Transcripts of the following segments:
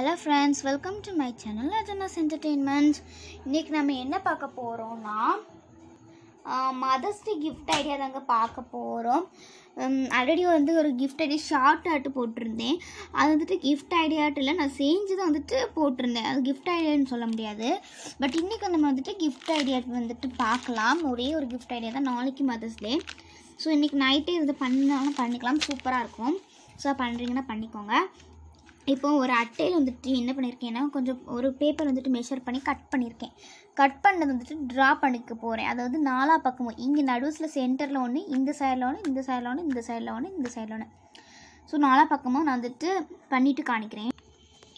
hello friends welcome to my channel அஜனாஸ் entertainment இன்றைக்கி நம்ம என்ன பார்க்க போகிறோம்னா மதர்ஸ் டே கிஃப்ட் ஐடியா தாங்க பார்க்க போகிறோம் ஆல்ரெடி வந்து ஒரு கிஃப்ட் ஐடியா ஷார்ட் ஆர்ட் போட்டிருந்தேன் அது வந்துட்டு கிஃப்ட் ஐடியாட்டில் நான் செஞ்சு தான் வந்துட்டு போட்டிருந்தேன் அது கிஃப்ட் ஐடியான்னு சொல்ல முடியாது பட் இன்றைக்கி நம்ம வந்துட்டு கிஃப்ட் ஐடியா வந்துட்டு பார்க்கலாம் ஒரே ஒரு கிஃப்ட் ஐடியா தான் நாளைக்கு மதர்ஸ் டே ஸோ இன்றைக்கி நைட்டே இது பண்ணாலும் பண்ணிக்கலாம் சூப்பராக இருக்கும் ஸோ பண்ணுறீங்கன்னா பண்ணிக்கோங்க இப்போ ஒரு அட்டையில் வந்துட்டு என்ன பண்ணியிருக்கேன்னா கொஞ்சம் ஒரு பேப்பர் வந்துட்டு மெஷர் பண்ணி கட் பண்ணியிருக்கேன் கட் பண்ணது வந்துட்டு ட்ரா பண்ணிக்க போகிறேன் அதாவது நாலா பக்கமும் இங்கே நடுவில் சென்டரில் ஒன்று இந்த சைடில் ஒன்று இந்த சைடில் ஒன்று இந்த சைடில் ஒன்று இந்த சைடில் ஒன்று ஸோ நாலா பக்கமும் நான் வந்துட்டு பண்ணிவிட்டு காணிக்கிறேன்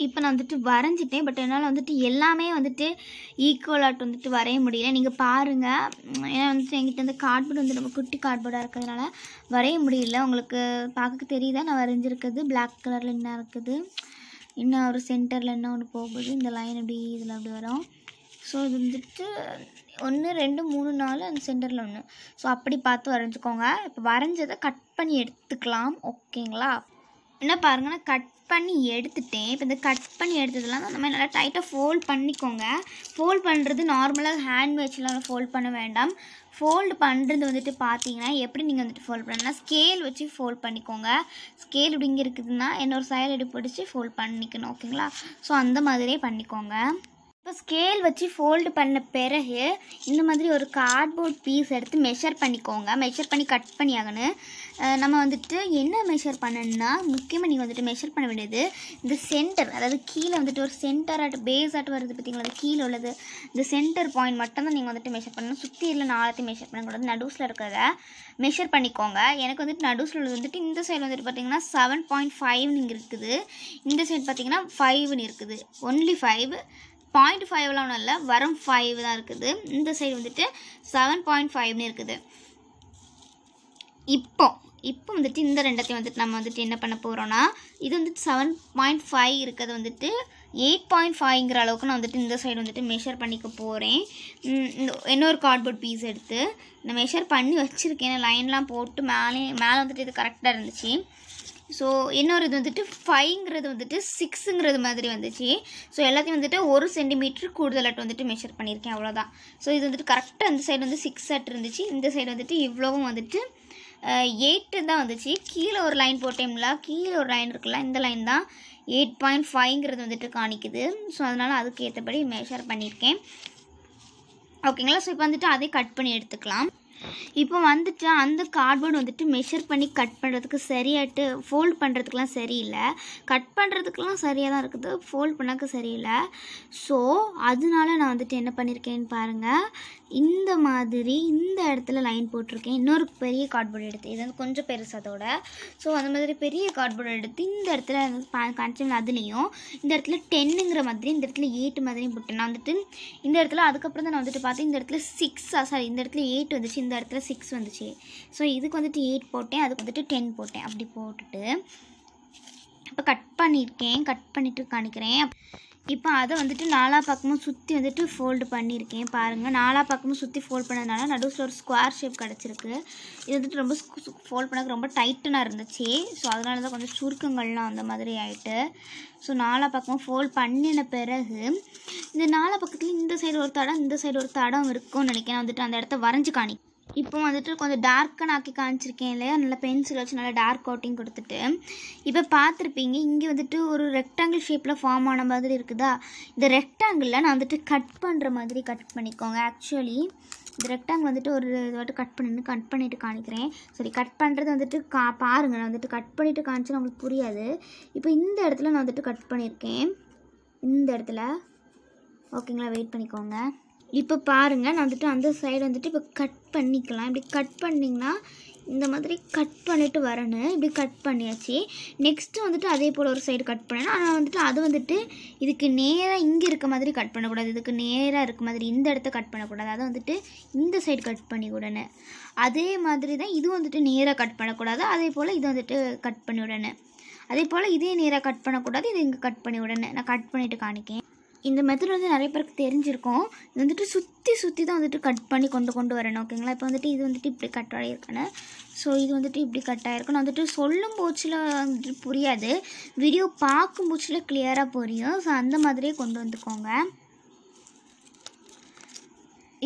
இப்போ நான் வந்துட்டு வரைஞ்சிட்டேன் பட் என்னால் வந்துட்டு எல்லாமே வந்துட்டு ஈக்குவலாட்டு வந்துட்டு வரைய முடியல நீங்கள் பாருங்கள் ஏன்னா வந்துட்டு என்கிட்ட வந்து கார்ட்போர்டு வந்து ரொம்ப குட்டி கார்ட்போர்டாக இருக்கிறதுனால வரைய முடியல உங்களுக்கு பார்க்க தெரியுதா நான் வரைஞ்சிருக்கிறது பிளாக் கலரில் என்ன இருக்குது இன்னும் ஒரு சென்டரில் என்ன ஒன்று போகுது இந்த லைன் அப்படி இதில் அப்படி வரும் ஸோ இது வந்துட்டு ஒன்று ரெண்டு மூணு நாலு அந்த சென்டரில் ஒன்று ஸோ அப்படி பார்த்து வரைஞ்சிக்கோங்க இப்போ வரைஞ்சதை கட் பண்ணி எடுத்துக்கலாம் ஓகேங்களா என்ன பாருங்கன்னா கட் பண்ணி எடுத்துட்டேன் இப்போ இந்த கட் பண்ணி எடுத்ததுலாம் அந்த மாதிரி நல்லா டைட்டாக ஃபோல்ட் பண்ணிக்கோங்க ஃபோல்ட் பண்ணுறது நார்மலாக ஹேண்ட் வச்சுலாம் ஃபோல்ட் பண்ண வேண்டாம் ஃபோல்டு பண்ணுறது வந்துட்டு பார்த்தீங்கன்னா எப்படி நீங்கள் வந்துட்டு ஃபோல்ட் பண்ணலாம் ஸ்கேல் வச்சு ஃபோல்ட் பண்ணிக்கோங்க ஸ்கேல் இப்படிங்க இருக்குதுன்னா இன்னொரு சைடு எடுப்பிடிச்சு பிடிச்சி ஃபோல்ட் பண்ணிக்கணும் ஓகேங்களா ஸோ அந்த மாதிரியே பண்ணிக்கோங்க இப்போ ஸ்கேல் வச்சு ஃபோல்டு பண்ண பிறகு இந்த மாதிரி ஒரு கார்ட்போர்ட் பீஸ் எடுத்து மெஷர் பண்ணிக்கோங்க மெஷர் பண்ணி கட் பண்ணி ஆகணும் நம்ம வந்துட்டு என்ன மெஷர் பண்ணணும்னா முக்கியமாக நீங்கள் வந்துட்டு மெஷர் பண்ண வேண்டியது இந்த சென்டர் அதாவது கீழே வந்துட்டு ஒரு சென்டர் ஆட்டு பேஸ் ஆட்டு வருது பார்த்தீங்களா கீழே உள்ளது இந்த சென்டர் பாயிண்ட் மட்டும்தான் நீங்கள் வந்துட்டு மெஷர் பண்ணணும் சுற்றி இல்லை நாளத்தையும் மெஷர் பண்ணக்கூடாது நடுஸில் இருக்கிறத மெஷர் பண்ணிக்கோங்க எனக்கு வந்துட்டு நடுஸில் உள்ளது வந்துட்டு இந்த சைடு வந்துட்டு பார்த்தீங்கன்னா செவன் பாயிண்ட் ஃபைவ்னு இருக்குது இந்த சைடு பார்த்தீங்கன்னா ஃபைவ்னு இருக்குது ஒன்லி ஃபைவ் பாயிண்ட் ஃபைவ்லாம் ஒன்றும் இல்லை வரம் ஃபைவ் தான் இருக்குது இந்த சைடு வந்துட்டு செவன் பாயிண்ட் ஃபைவ்னு இருக்குது இப்போ இப்போ வந்துட்டு இந்த ரெண்டத்தையும் வந்துட்டு நம்ம வந்துட்டு என்ன பண்ண போகிறோன்னா இது வந்துட்டு செவன் பாயிண்ட் ஃபைவ் இருக்கிறது வந்துட்டு எயிட் பாயிண்ட் ஃபைவ்ங்கிற அளவுக்கு நான் வந்துட்டு இந்த சைடு வந்துட்டு மெஷர் பண்ணிக்க போகிறேன் இந்த இன்னொரு கார்ட்போர்ட் பீஸ் எடுத்து நான் மெஷர் பண்ணி வச்சுருக்கேன் லைன்லாம் போட்டு மேலே மேலே வந்துட்டு இது கரெக்டாக இருந்துச்சு ஸோ இன்னொரு இது வந்துட்டு ஃபைங்கிறது வந்துட்டு சிக்ஸுங்கிறது மாதிரி வந்துச்சு ஸோ எல்லாத்தையும் வந்துட்டு ஒரு சென்டிமீட்டர் கூடுதலாட்டு வந்துட்டு மெஷர் பண்ணியிருக்கேன் அவ்வளோதான் ஸோ இது வந்துட்டு கரெக்டாக அந்த சைடு வந்து சிக்ஸ் ஆட்டு இருந்துச்சு இந்த சைடு வந்துட்டு இவ்வளோவும் வந்துட்டு எயிட்டு தான் வந்துச்சு கீழே ஒரு லைன் போட்டேம்ல கீழே ஒரு லைன் இருக்குல்ல இந்த லைன் தான் எயிட் பாயிண்ட் ஃபைவ்ங்கிறது வந்துட்டு காணிக்குது ஸோ அதனால் அதுக்கு ஏற்றபடி மெஷர் பண்ணியிருக்கேன் ஓகேங்களா ஸோ இப்போ வந்துட்டு அதே கட் பண்ணி எடுத்துக்கலாம் இப்போ வந்துட்டு அந்த கார்ட்போர்டு வந்துட்டு மெஷர் பண்ணி கட் பண்ணுறதுக்கு சரியாட்டு ஃபோல்ட் பண்ணுறதுக்கெலாம் சரியில்லை கட் பண்ணுறதுக்கெலாம் சரியாக தான் இருக்குது ஃபோல்ட் பண்ணாக்க சரியில்லை ஸோ அதனால நான் வந்துட்டு என்ன பண்ணியிருக்கேன்னு பாருங்கள் இந்த மாதிரி இந்த இடத்துல லைன் போட்டிருக்கேன் இன்னொரு பெரிய கார்ட்போர்டு எடுத்து இது வந்து கொஞ்சம் பெருசாதோட ஸோ அந்த மாதிரி பெரிய கார்ட்போர்டு எடுத்து இந்த இடத்துல கான்செப்ட் அதுலேயும் இந்த இடத்துல டென்னுங்கிற மாதிரி இந்த இடத்துல எயிட் மாதிரியும் போட்டேன் நான் வந்துட்டு இந்த இடத்துல அதுக்கப்புறம் தான் நான் வந்துட்டு பார்த்தேன் இந்த இடத்துல சிக்ஸா சாரி இந்த இடத்துல எயிட் வந்துச்சு இந்த இடத்துல சிக்ஸ் வந்துச்சு ஸோ இதுக்கு வந்துட்டு எயிட் போட்டேன் அதுக்கு வந்துட்டு டென் போட்டேன் அப்படி போட்டுட்டு இப்போ கட் பண்ணியிருக்கேன் கட் பண்ணிவிட்டு காணிக்கிறேன் இப்போ அதை வந்துட்டு நாலா பக்கமும் சுற்றி வந்துட்டு ஃபோல்டு பண்ணியிருக்கேன் பாருங்கள் நாலா பக்கமும் சுற்றி ஃபோல்ட் பண்ணதுனால நடுவில் ஒரு ஸ்கொயர் ஷேப் கிடச்சிருக்கு இது வந்துட்டு ரொம்ப ஃபோல்ட் பண்ணக்கு ரொம்ப டைட்டனாக இருந்துச்சு ஸோ அதனால தான் கொஞ்சம் சுருக்கங்கள்லாம் அந்த மாதிரி ஆகிட்டு ஸோ நாலா பக்கமும் ஃபோல்ட் பண்ணின பிறகு இந்த நாலா பக்கத்துலேயும் இந்த சைடு ஒரு தடம் இந்த சைடு ஒரு தடம் இருக்கும்னு நினைக்கிறேன் வந்துட்டு அந்த இடத்த வரைஞ்சி காணிக்கும் இப்போ வந்துட்டு கொஞ்சம் டார்க்கன் ஆக்கி காமிச்சிருக்கேன் இல்லையா நல்லா பென்சில் வச்சு நல்லா டார்க் கோட்டிங் கொடுத்துட்டு இப்போ பார்த்துருப்பீங்க இங்கே வந்துட்டு ஒரு ரெக்டாங்கிள் ஷேப்பில் ஃபார்ம் ஆன மாதிரி இருக்குதா இந்த ரெக்டாங்கிளில் நான் வந்துட்டு கட் பண்ணுற மாதிரி கட் பண்ணிக்கோங்க ஆக்சுவலி இந்த ரெக்டாங்கிள் வந்துட்டு ஒரு வந்துட்டு கட் பண்ணி கட் பண்ணிவிட்டு காணிக்கிறேன் சரி கட் பண்ணுறது வந்துட்டு கா பாருங்கள் நான் வந்துட்டு கட் பண்ணிவிட்டு காமிச்சேன்னா உங்களுக்கு புரியாது இப்போ இந்த இடத்துல நான் வந்துட்டு கட் பண்ணியிருக்கேன் இந்த இடத்துல ஓகேங்களா வெயிட் பண்ணிக்கோங்க இப்போ பாருங்கள் நான் வந்துட்டு அந்த சைடு வந்துட்டு இப்போ கட் பண்ணிக்கலாம் இப்படி கட் பண்ணிங்கன்னா இந்த மாதிரி கட் பண்ணிவிட்டு வரணும் இப்படி கட் பண்ணியாச்சு நெக்ஸ்ட்டு வந்துட்டு அதே போல் ஒரு சைடு கட் பண்ணணும் ஆனால் வந்துட்டு அது வந்துட்டு இதுக்கு நேராக இங்கே இருக்க மாதிரி கட் பண்ணக்கூடாது இதுக்கு நேராக இருக்க மாதிரி இந்த இடத்த கட் பண்ணக்கூடாது அதை வந்துட்டு இந்த சைடு கட் பண்ணி விடணும் அதே மாதிரி தான் இது வந்துட்டு நேராக கட் பண்ணக்கூடாது அதே போல் இது வந்துட்டு கட் பண்ணி விடணும் அதே போல் இதே நேராக கட் பண்ணக்கூடாது இது இங்கே கட் பண்ணி விடணும் நான் கட் பண்ணிவிட்டு காணிக்கேன் இந்த மெத்தட் வந்து நிறைய பேருக்கு தெரிஞ்சிருக்கும் இது வந்துட்டு சுற்றி சுற்றி தான் வந்துட்டு கட் பண்ணி கொண்டு கொண்டு வரணும் ஓகேங்களா இப்போ வந்துட்டு இது வந்துட்டு இப்படி கட் ஆகியிருக்கானே ஸோ இது வந்துட்டு இப்படி கட் ஆகிருக்கும் நான் வந்துட்டு சொல்லும் போச்சில் வந்துட்டு புரியாது வீடியோ பார்க்கும் போச்சில் கிளியராக புரியும் ஸோ அந்த மாதிரியே கொண்டு வந்துக்கோங்க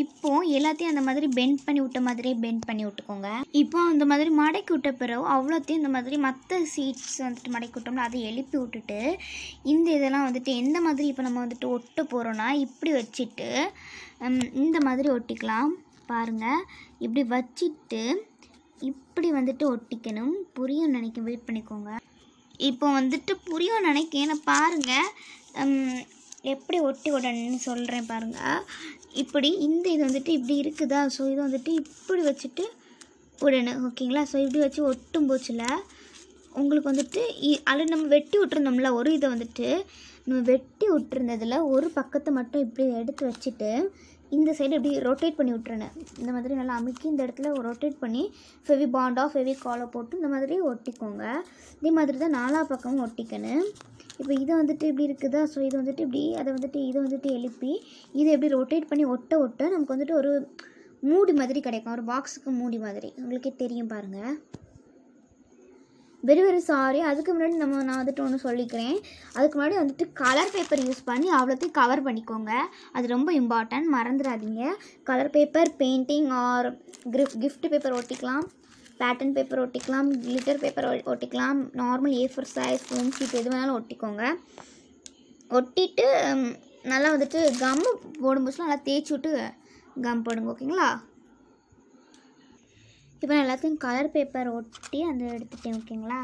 இப்போ எல்லாத்தையும் அந்த மாதிரி பெண்ட் பண்ணி விட்ட மாதிரியே பெண்ட் பண்ணி விட்டுக்கோங்க இப்போ அந்த மாதிரி மடக்கி விட்ட பிறகு அவ்வளோத்தையும் இந்த மாதிரி மற்ற சீட்ஸ் வந்துட்டு மடக்கி விட்டோம்னா அதை எழுப்பி விட்டுட்டு இந்த இதெல்லாம் வந்துட்டு எந்த மாதிரி இப்போ நம்ம வந்துட்டு ஒட்ட போகிறோன்னா இப்படி வச்சுட்டு இந்த மாதிரி ஒட்டிக்கலாம் பாருங்கள் இப்படி வச்சுட்டு இப்படி வந்துட்டு ஒட்டிக்கணும் புரியும் நினைக்க வெயிட் பண்ணிக்கோங்க இப்போ வந்துட்டு புரியும் நினைக்க நான் பாருங்கள் எப்படி ஒட்டி விடணும்னு சொல்கிறேன் பாருங்கள் இப்படி இந்த இது வந்துட்டு இப்படி இருக்குதா ஸோ இது வந்துட்டு இப்படி வச்சுட்டு விடணும் ஓகேங்களா ஸோ இப்படி வச்சு ஒட்டும் போச்சில் உங்களுக்கு வந்துட்டு அது நம்ம வெட்டி விட்டுருந்தோம்ல ஒரு இதை வந்துட்டு நம்ம வெட்டி விட்டுருந்ததில் ஒரு பக்கத்தை மட்டும் இப்படி எடுத்து வச்சுட்டு இந்த சைடு இப்படி ரொட்டேட் பண்ணி விட்டுறேன் இந்த மாதிரி நல்லா அமுக்கி இந்த இடத்துல ரொட்டேட் பண்ணி ஃபெவி பாண்டாக ஃபெவி காலை போட்டு இந்த மாதிரி ஒட்டிக்கோங்க இதே மாதிரி தான் நாலா பக்கமும் ஒட்டிக்கணும் இப்போ இது வந்துட்டு இப்படி இருக்குதா ஸோ இது வந்துட்டு இப்படி அதை வந்துட்டு இதை வந்துட்டு எழுப்பி இதை எப்படி ரொட்டேட் பண்ணி ஒட்ட ஒட்ட நமக்கு வந்துட்டு ஒரு மூடி மாதிரி கிடைக்கும் ஒரு பாக்ஸுக்கு மூடி மாதிரி உங்களுக்கே தெரியும் பாருங்கள் வெறும் வெறும் சாரி அதுக்கு முன்னாடி நம்ம நான் வந்துட்டு ஒன்று சொல்லிக்கிறேன் அதுக்கு முன்னாடி வந்துட்டு கலர் பேப்பர் யூஸ் பண்ணி அவ்வளோத்தையும் கவர் பண்ணிக்கோங்க அது ரொம்ப இம்பார்ட்டன்ட் மறந்துடாதீங்க colour paper painting or gift paper ஒட்டிக்கலாம் பேட்டன் பேப்பர் ஒட்டிக்கலாம் கிளிட்டர் பேப்பர் ஒட்டிக்கலாம் normal A four size foam sheet எது வேணாலும் ஒட்டிக்கோங்க ஒட்டிட்டு நல்லா வந்துட்டு கம்மு போடும்போதுலாம் நல்லா தேய்ச்சி விட்டு கம் போடுங்க ஓகேங்களா இப்போ நான் எல்லாத்தையும் கலர் பேப்பர் ஒட்டி அந்த எடுத்துட்டேன் ஓகேங்களா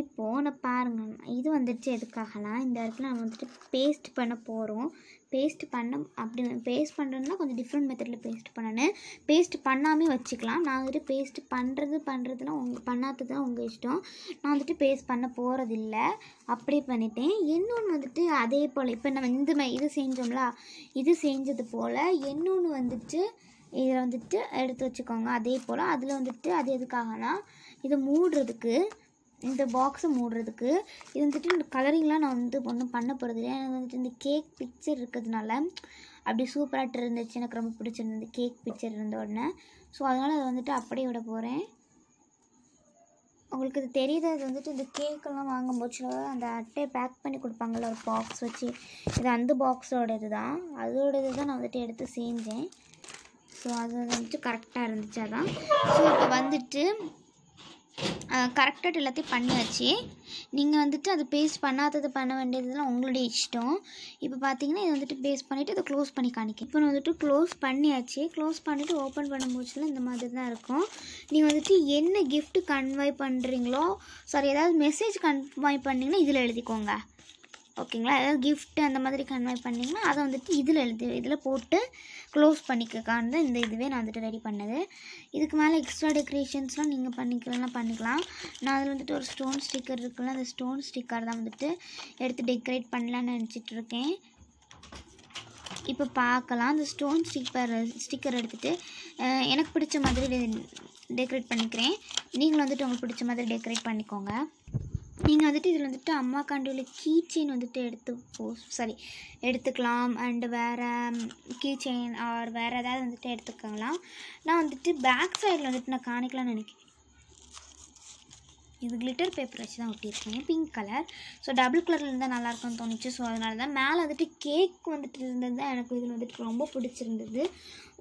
இப்போது நான் பாருங்கள் இது வந்துடுச்சு எதுக்காகலாம் இந்த இடத்துல நம்ம வந்துட்டு பேஸ்ட் பண்ண போகிறோம் பேஸ்ட் பண்ண அப்படி பேஸ்ட் பண்ணுறதுன்னா கொஞ்சம் டிஃப்ரெண்ட் மெத்தடில் பேஸ்ட் பண்ணணும் பேஸ்ட் பண்ணாமே வச்சுக்கலாம் நான் வந்துட்டு பேஸ்ட் பண்ணுறது பண்ணுறதுலாம் உங்கள் பண்ணாதது தான் உங்கள் இஷ்டம் நான் வந்துட்டு பேஸ்ட் பண்ண போகிறதில்ல அப்படி பண்ணிட்டேன் இன்னொன்று வந்துட்டு அதே போல் இப்போ நம்ம இந்த இது செஞ்சோம்ல இது செஞ்சது போல் இன்னொன்று வந்துட்டு இதில் வந்துட்டு எடுத்து வச்சுக்கோங்க அதே போல் அதில் வந்துட்டு அது எதுக்காகனா இதை மூடுறதுக்கு இந்த பாக்ஸை மூடுறதுக்கு இது வந்துட்டு இந்த கலரிங்லாம் நான் வந்து ஒன்றும் பண்ண போகிறது இல்லை எனக்கு வந்துட்டு இந்த கேக் பிக்சர் இருக்கிறதுனால அப்படி சூப்பராகிட்டு இருந்துச்சு எனக்கு ரொம்ப பிடிச்சிருந்தது கேக் பிக்சர் இருந்த உடனே ஸோ அதனால் அதை வந்துட்டு அப்படியே விட போகிறேன் உங்களுக்கு இது தெரியுது அது வந்துட்டு இந்த கேக்கெல்லாம் வாங்கும்போது அந்த அட்டையை பேக் பண்ணி கொடுப்பாங்கள்ல ஒரு பாக்ஸ் வச்சு இது அந்த பாக்ஸோட இது தான் அதோட இது தான் நான் வந்துட்டு எடுத்து செஞ்சேன் ஸோ அது வந்துட்டு கரெக்டாக இருந்துச்சு அதான் ஸோ இப்போ வந்துட்டு கரெக்டாக எல்லாத்தையும் பண்ணியாச்சு நீங்கள் வந்துட்டு அது பேஸ்ட் பண்ணாதது பண்ண வேண்டியதுலாம் உங்களுடைய இஷ்டம் இப்போ பார்த்தீங்கன்னா இது வந்துட்டு பேஸ்ட் பண்ணிவிட்டு அதை க்ளோஸ் பண்ணி காணிக்கும் இப்போ நான் வந்துட்டு க்ளோஸ் பண்ணியாச்சு க்ளோஸ் பண்ணிவிட்டு ஓப்பன் பண்ணும்போதுலாம் இந்த மாதிரி தான் இருக்கும் நீங்கள் வந்துட்டு என்ன கிஃப்ட் கன்வை பண்ணுறீங்களோ சாரி ஏதாவது மெசேஜ் கன்வை பண்ணிங்கன்னா இதில் எழுதிக்கோங்க ஓகேங்களா ஏதாவது கிஃப்ட் அந்த மாதிரி கன்வே பண்ணிங்கன்னா அதை வந்துட்டு இதில் எழுதி இதில் போட்டு க்ளோஸ் பண்ணிக்கக்கான்னு இந்த இதுவே நான் வந்துட்டு ரெடி பண்ணது இதுக்கு மேலே எக்ஸ்ட்ரா டெக்கரேஷன்ஸ்லாம் நீங்கள் பண்ணிக்கலாம் பண்ணிக்கலாம் நான் அதில் வந்துட்டு ஒரு ஸ்டோன் ஸ்டிக்கர் இருக்குல்ல அந்த ஸ்டோன் ஸ்டிக்கர் தான் வந்துட்டு எடுத்து டெக்கரேட் பண்ணலான்னு நினச்சிட்டு இருக்கேன் இப்போ பார்க்கலாம் அந்த ஸ்டோன் ஸ்டிக்கர் ஸ்டிக்கர் எடுத்துகிட்டு எனக்கு பிடிச்ச மாதிரி டெக்கரேட் பண்ணிக்கிறேன் நீங்களும் வந்துட்டு உங்களுக்கு பிடிச்ச மாதிரி டெக்கரேட் பண்ணிக்கோங்க நீங்கள் வந்துட்டு இதில் வந்துட்டு அம்மா காண்டியில் கீ செயின் வந்துட்டு எடுத்து போ சாரி எடுத்துக்கலாம் அண்டு வேறு கீ செயின் ஆர் வேறு ஏதாவது வந்துட்டு எடுத்துக்கலாம் நான் வந்துட்டு பேக் சைடில் வந்துட்டு நான் காணிக்கலாம்னு நினைக்கிறேன் இது கிளிட்டர் பேப்பர் வச்சு தான் ஒட்டியிருக்கேன் பிங்க் கலர் ஸோ டபுள் கலரில் இருந்தால் நல்லாயிருக்கும்னு தோணுச்சு ஸோ அதனால தான் மேலே வந்துட்டு கேக் வந்துட்டு இருந்தது தான் எனக்கு இதில் வந்துட்டு ரொம்ப பிடிச்சிருந்தது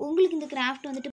உங்களுக்கு இந்த கிராஃப்ட் வந்துட்டு